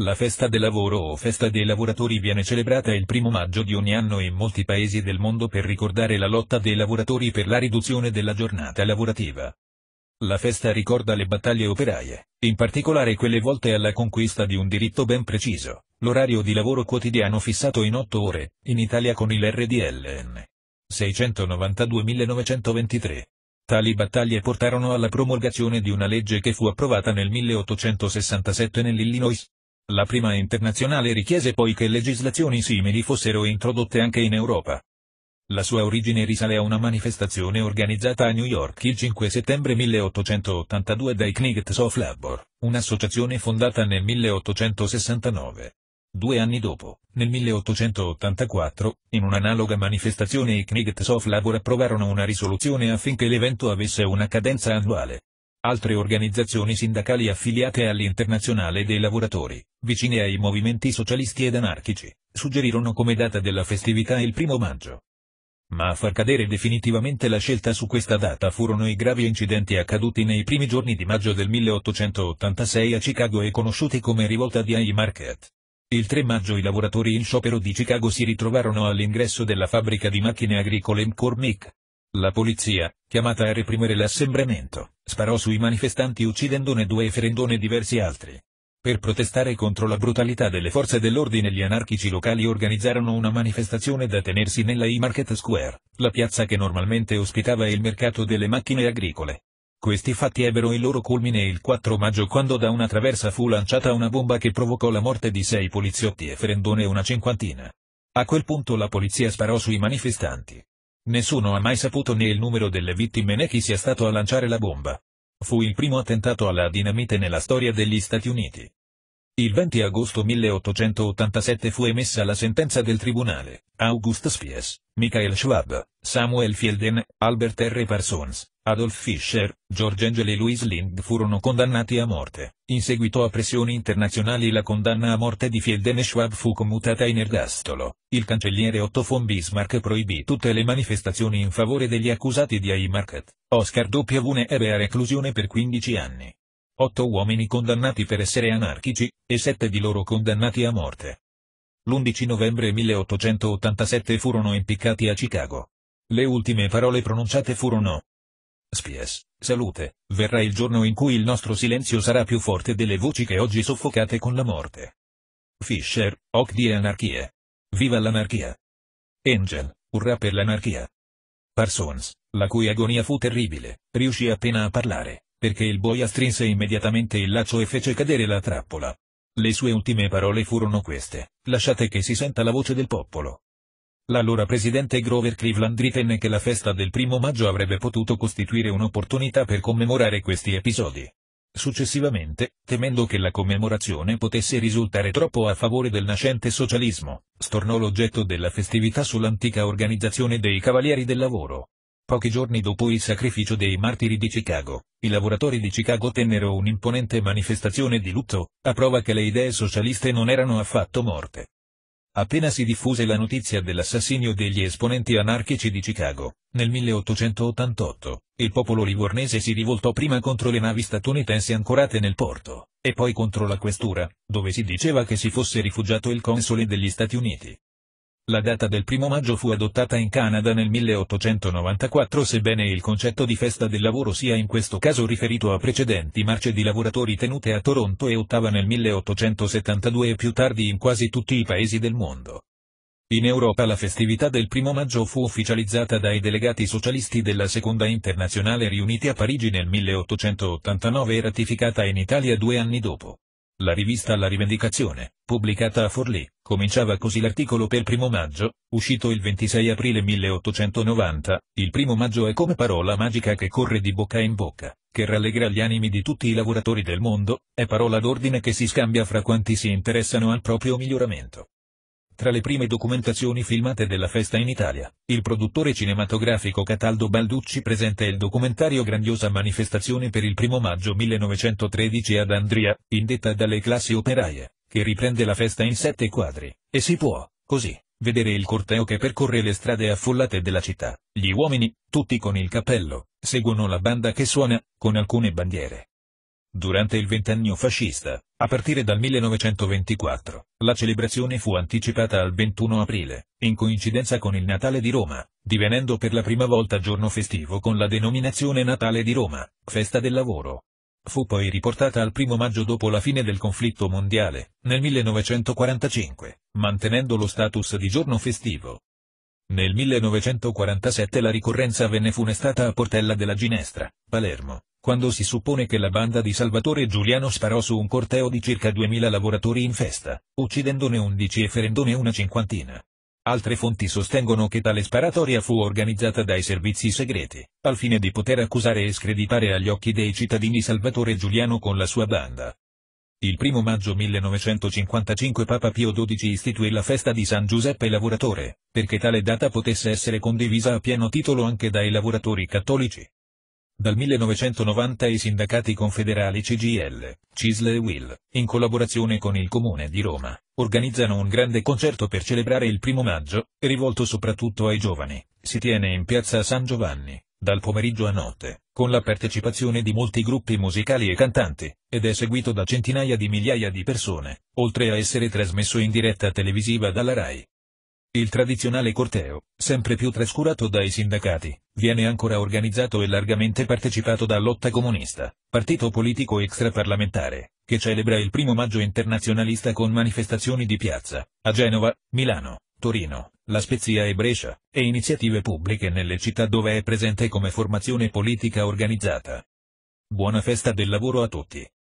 La festa del lavoro o festa dei lavoratori viene celebrata il primo maggio di ogni anno in molti paesi del mondo per ricordare la lotta dei lavoratori per la riduzione della giornata lavorativa. La festa ricorda le battaglie operaie, in particolare quelle volte alla conquista di un diritto ben preciso, l'orario di lavoro quotidiano fissato in 8 ore, in Italia con il RDLN 692-1923. Tali battaglie portarono alla promulgazione di una legge che fu approvata nel 1867 nell'Illinois, la prima internazionale richiese poi che legislazioni simili fossero introdotte anche in Europa. La sua origine risale a una manifestazione organizzata a New York il 5 settembre 1882 dai Knights of Labor, un'associazione fondata nel 1869. Due anni dopo, nel 1884, in un'analoga manifestazione i Knights of Labor approvarono una risoluzione affinché l'evento avesse una cadenza annuale altre organizzazioni sindacali affiliate all'Internazionale dei lavoratori, vicine ai movimenti socialisti ed anarchici, suggerirono come data della festività il primo maggio. Ma a far cadere definitivamente la scelta su questa data furono i gravi incidenti accaduti nei primi giorni di maggio del 1886 a Chicago e conosciuti come rivolta di High Market. Il 3 maggio i lavoratori in sciopero di Chicago si ritrovarono all'ingresso della fabbrica di macchine agricole McCormick, la polizia, chiamata a reprimere l'assembramento, sparò sui manifestanti uccidendone due e ferendone diversi altri. Per protestare contro la brutalità delle forze dell'ordine gli anarchici locali organizzarono una manifestazione da tenersi nella E-Market Square, la piazza che normalmente ospitava il mercato delle macchine agricole. Questi fatti ebbero il loro culmine il 4 maggio quando da una traversa fu lanciata una bomba che provocò la morte di sei poliziotti e ferendone una cinquantina. A quel punto la polizia sparò sui manifestanti, Nessuno ha mai saputo né il numero delle vittime né chi sia stato a lanciare la bomba. Fu il primo attentato alla dinamite nella storia degli Stati Uniti. Il 20 agosto 1887 fu emessa la sentenza del tribunale, August Spies, Michael Schwab, Samuel Fielden, Albert R. Parsons, Adolf Fischer, George Angel e Louis Lind furono condannati a morte. In seguito a pressioni internazionali la condanna a morte di Fielden e Schwab fu commutata in ergastolo. Il cancelliere Otto von Bismarck proibì tutte le manifestazioni in favore degli accusati di Haymarket. Oscar W. ebbe a reclusione per 15 anni. Otto uomini condannati per essere anarchici, e sette di loro condannati a morte. L'11 novembre 1887 furono impiccati a Chicago. Le ultime parole pronunciate furono, Spies, salute, verrà il giorno in cui il nostro silenzio sarà più forte delle voci che oggi soffocate con la morte. Fischer, hoc die anarchie. Viva l'anarchia. Angel, urrà per l'anarchia. Parsons, la cui agonia fu terribile, riuscì appena a parlare, perché il boia strinse immediatamente il laccio e fece cadere la trappola. Le sue ultime parole furono queste, lasciate che si senta la voce del popolo. L'allora presidente Grover Cleveland ritenne che la festa del primo maggio avrebbe potuto costituire un'opportunità per commemorare questi episodi. Successivamente, temendo che la commemorazione potesse risultare troppo a favore del nascente socialismo, stornò l'oggetto della festività sull'antica organizzazione dei Cavalieri del Lavoro. Pochi giorni dopo il sacrificio dei martiri di Chicago, i lavoratori di Chicago tennero un'imponente manifestazione di lutto, a prova che le idee socialiste non erano affatto morte. Appena si diffuse la notizia dell'assassinio degli esponenti anarchici di Chicago, nel 1888, il popolo livornese si rivoltò prima contro le navi statunitensi ancorate nel porto, e poi contro la questura, dove si diceva che si fosse rifugiato il console degli Stati Uniti. La data del primo maggio fu adottata in Canada nel 1894 sebbene il concetto di festa del lavoro sia in questo caso riferito a precedenti marce di lavoratori tenute a Toronto e ottava nel 1872 e più tardi in quasi tutti i paesi del mondo. In Europa la festività del primo maggio fu ufficializzata dai delegati socialisti della seconda internazionale riuniti a Parigi nel 1889 e ratificata in Italia due anni dopo. La rivista La Rivendicazione, pubblicata a Forlì, cominciava così l'articolo per primo maggio, uscito il 26 aprile 1890, il primo maggio è come parola magica che corre di bocca in bocca, che rallegra gli animi di tutti i lavoratori del mondo, è parola d'ordine che si scambia fra quanti si interessano al proprio miglioramento. Tra le prime documentazioni filmate della festa in Italia, il produttore cinematografico Cataldo Balducci presenta il documentario Grandiosa manifestazione per il primo maggio 1913 ad Andria, indetta dalle classi operaie, che riprende la festa in sette quadri, e si può, così, vedere il corteo che percorre le strade affollate della città. Gli uomini, tutti con il cappello, seguono la banda che suona, con alcune bandiere. Durante il ventennio fascista, a partire dal 1924, la celebrazione fu anticipata al 21 aprile, in coincidenza con il Natale di Roma, divenendo per la prima volta giorno festivo con la denominazione Natale di Roma, festa del lavoro. Fu poi riportata al 1 maggio dopo la fine del conflitto mondiale, nel 1945, mantenendo lo status di giorno festivo. Nel 1947 la ricorrenza venne funestata a Portella della Ginestra, Palermo, quando si suppone che la banda di Salvatore Giuliano sparò su un corteo di circa 2000 lavoratori in festa, uccidendone 11 e ferendone una cinquantina. Altre fonti sostengono che tale sparatoria fu organizzata dai servizi segreti, al fine di poter accusare e screditare agli occhi dei cittadini Salvatore Giuliano con la sua banda. Il 1 maggio 1955 Papa Pio XII istituì la festa di San Giuseppe Lavoratore, perché tale data potesse essere condivisa a pieno titolo anche dai lavoratori cattolici. Dal 1990 i sindacati confederali CGL, Cisle e Will, in collaborazione con il Comune di Roma, organizzano un grande concerto per celebrare il 1 maggio, rivolto soprattutto ai giovani, si tiene in piazza San Giovanni, dal pomeriggio a notte, con la partecipazione di molti gruppi musicali e cantanti, ed è seguito da centinaia di migliaia di persone, oltre a essere trasmesso in diretta televisiva dalla RAI. Il tradizionale corteo, sempre più trascurato dai sindacati, viene ancora organizzato e largamente partecipato da Lotta Comunista, partito politico extraparlamentare, che celebra il primo maggio internazionalista con manifestazioni di piazza, a Genova, Milano, Torino, La Spezia e Brescia, e iniziative pubbliche nelle città dove è presente come formazione politica organizzata. Buona festa del lavoro a tutti!